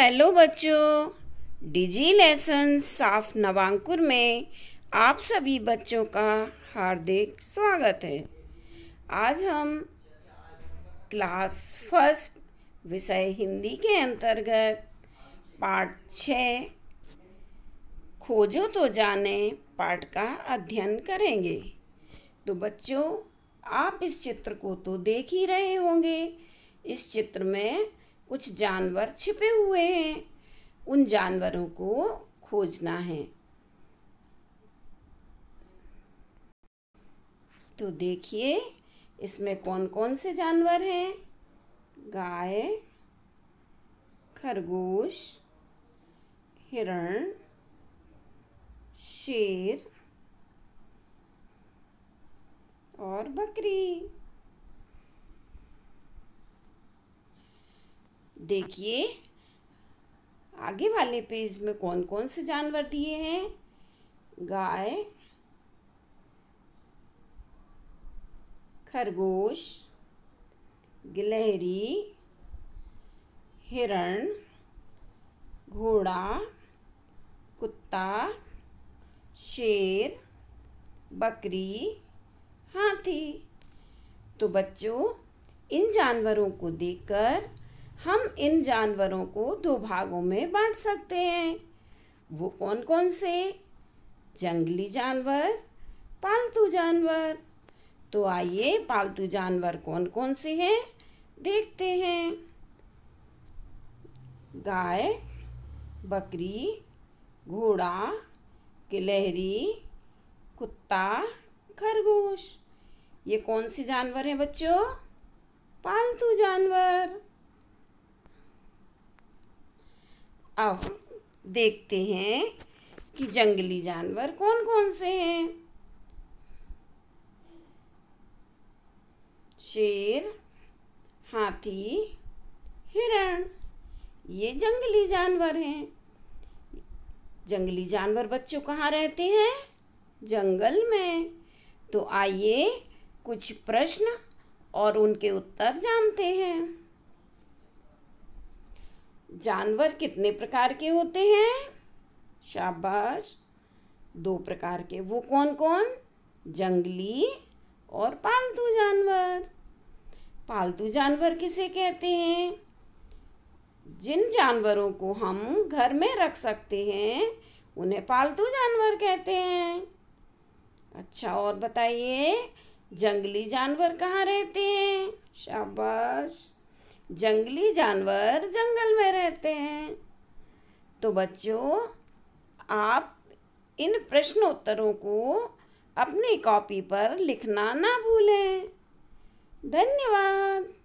hello बच्चों डिजी lesson साफ नवांकुर में आप सभी बच्चों का हार्दिक स्वागत है आज हम क्लास फर्स्ट विषय हिंदी के अंतर्गत पार्ट छ खोजो तो जाने पाठ का अध्ययन करेंगे तो बच्चों आप इस चित्र को तो देख ही रहे होंगे इस चित्र में कुछ जानवर छिपे हुए हैं उन जानवरों को खोजना है तो देखिए इसमें कौन कौन से जानवर हैं गाय खरगोश हिरण शेर और बकरी देखिए आगे वाले पेज में कौन कौन से जानवर दिए हैं गाय खरगोश गिलहरी हिरण घोड़ा कुत्ता शेर बकरी हाथी तो बच्चों इन जानवरों को देखकर हम इन जानवरों को दो भागों में बांट सकते हैं वो कौन कौन से जंगली जानवर पालतू जानवर तो आइए पालतू जानवर कौन कौन से हैं देखते हैं गाय बकरी घोड़ा गिलहरी कुत्ता खरगोश ये कौन से जानवर हैं बच्चों पालतू जानवर अब देखते हैं कि जंगली जानवर कौन कौन से हैं शेर हाथी हिरण ये जंगली जानवर हैं जंगली जानवर बच्चों कहाँ रहते हैं जंगल में तो आइए कुछ प्रश्न और उनके उत्तर जानते हैं जानवर कितने प्रकार के होते हैं शाबाश दो प्रकार के वो कौन कौन जंगली और पालतू जानवर पालतू जानवर किसे कहते हैं जिन जानवरों को हम घर में रख सकते हैं उन्हें पालतू जानवर कहते हैं अच्छा और बताइए जंगली जानवर कहाँ रहते हैं शाबाश जंगली जानवर जंगल में रहते हैं तो बच्चों आप इन प्रश्नोत्तरों को अपनी कॉपी पर लिखना ना भूलें धन्यवाद